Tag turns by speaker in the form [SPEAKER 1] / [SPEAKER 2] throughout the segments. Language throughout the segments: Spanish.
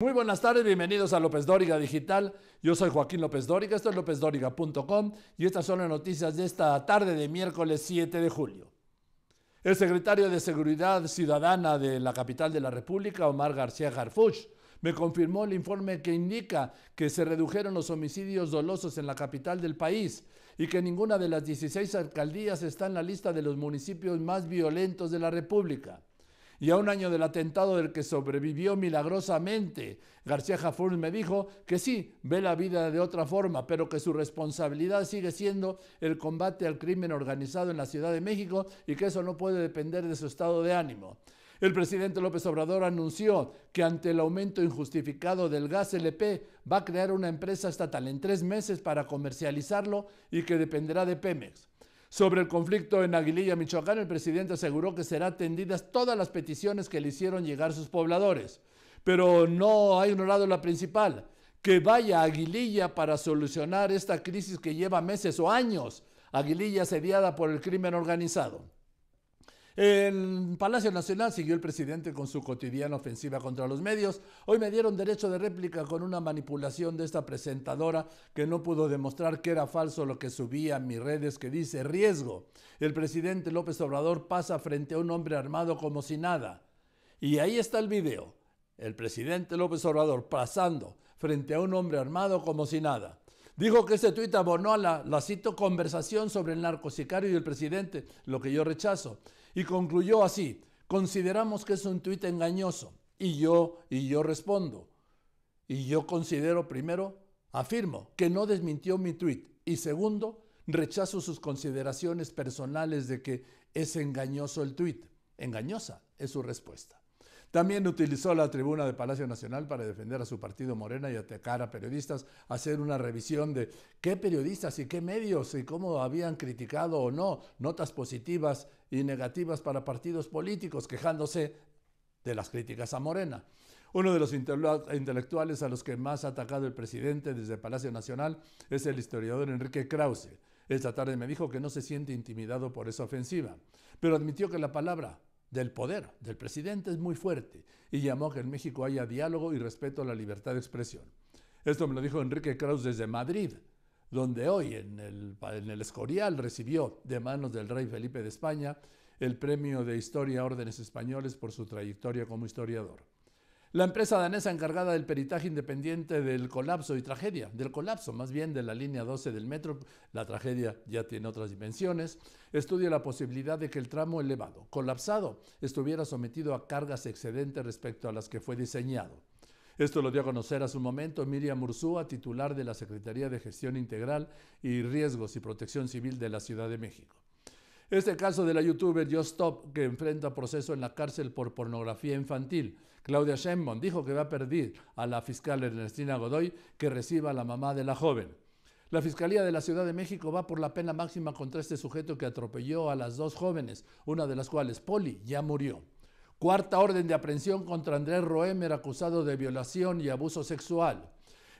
[SPEAKER 1] Muy buenas tardes, bienvenidos a López Dóriga Digital. Yo soy Joaquín López Dóriga, esto es lópezdóriga.com y estas son las noticias de esta tarde de miércoles 7 de julio. El secretario de Seguridad Ciudadana de la capital de la República, Omar García Garfuch, me confirmó el informe que indica que se redujeron los homicidios dolosos en la capital del país y que ninguna de las 16 alcaldías está en la lista de los municipios más violentos de la República y a un año del atentado del que sobrevivió milagrosamente. García Jafur me dijo que sí, ve la vida de otra forma, pero que su responsabilidad sigue siendo el combate al crimen organizado en la Ciudad de México y que eso no puede depender de su estado de ánimo. El presidente López Obrador anunció que ante el aumento injustificado del gas LP va a crear una empresa estatal en tres meses para comercializarlo y que dependerá de Pemex. Sobre el conflicto en Aguililla, Michoacán, el presidente aseguró que serán atendidas todas las peticiones que le hicieron llegar sus pobladores, pero no ha ignorado la principal, que vaya a Aguililla para solucionar esta crisis que lleva meses o años. Aguililla sediada por el crimen organizado. En Palacio Nacional siguió el presidente con su cotidiana ofensiva contra los medios. Hoy me dieron derecho de réplica con una manipulación de esta presentadora que no pudo demostrar que era falso lo que subía en mis redes que dice riesgo. El presidente López Obrador pasa frente a un hombre armado como si nada. Y ahí está el video. El presidente López Obrador pasando frente a un hombre armado como si nada. Dijo que ese tuit abonó a la, la, cito conversación sobre el narcosicario y el presidente, lo que yo rechazo. Y concluyó así, consideramos que es un tuit engañoso. Y yo, y yo respondo. Y yo considero, primero, afirmo que no desmintió mi tuit. Y segundo, rechazo sus consideraciones personales de que es engañoso el tuit. Engañosa es su respuesta. También utilizó la tribuna de Palacio Nacional para defender a su partido Morena y atacar a periodistas, hacer una revisión de qué periodistas y qué medios y cómo habían criticado o no notas positivas y negativas para partidos políticos, quejándose de las críticas a Morena. Uno de los intelectuales a los que más ha atacado el presidente desde Palacio Nacional es el historiador Enrique Krause. Esta tarde me dijo que no se siente intimidado por esa ofensiva, pero admitió que la palabra del poder, del presidente es muy fuerte y llamó a que en México haya diálogo y respeto a la libertad de expresión. Esto me lo dijo Enrique Kraus desde Madrid, donde hoy en el, en el Escorial recibió de manos del rey Felipe de España el premio de Historia Órdenes Españoles por su trayectoria como historiador. La empresa danesa encargada del peritaje independiente del colapso y tragedia, del colapso más bien de la línea 12 del metro, la tragedia ya tiene otras dimensiones, estudia la posibilidad de que el tramo elevado, colapsado, estuviera sometido a cargas excedentes respecto a las que fue diseñado. Esto lo dio a conocer a su momento Miriam Ursúa, titular de la Secretaría de Gestión Integral y Riesgos y Protección Civil de la Ciudad de México. Este caso de la youtuber Just Stop, que enfrenta proceso en la cárcel por pornografía infantil. Claudia Sheinbaum dijo que va a pedir a la fiscal Ernestina Godoy que reciba a la mamá de la joven. La Fiscalía de la Ciudad de México va por la pena máxima contra este sujeto que atropelló a las dos jóvenes, una de las cuales, Polly ya murió. Cuarta orden de aprehensión contra Andrés Roemer, acusado de violación y abuso sexual.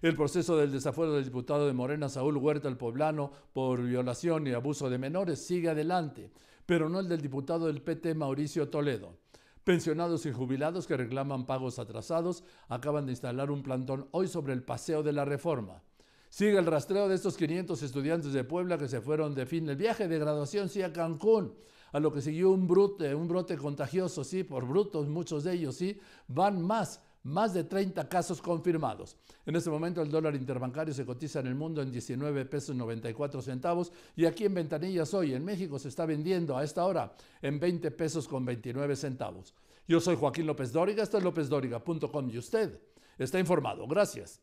[SPEAKER 1] El proceso del desafuero del diputado de Morena Saúl Huerta el Poblano por violación y abuso de menores sigue adelante, pero no el del diputado del PT Mauricio Toledo. Pensionados y jubilados que reclaman pagos atrasados acaban de instalar un plantón hoy sobre el paseo de la reforma. Sigue el rastreo de estos 500 estudiantes de Puebla que se fueron de fin del viaje de graduación, sí, a Cancún, a lo que siguió un brote, un brote contagioso, sí, por brutos, muchos de ellos, sí, van más más de 30 casos confirmados. En este momento el dólar interbancario se cotiza en el mundo en 19 pesos 94 centavos y aquí en Ventanillas hoy en México se está vendiendo a esta hora en 20 pesos con 29 centavos. Yo soy Joaquín López Dóriga, esto es lópezdóriga.com y usted está informado. Gracias.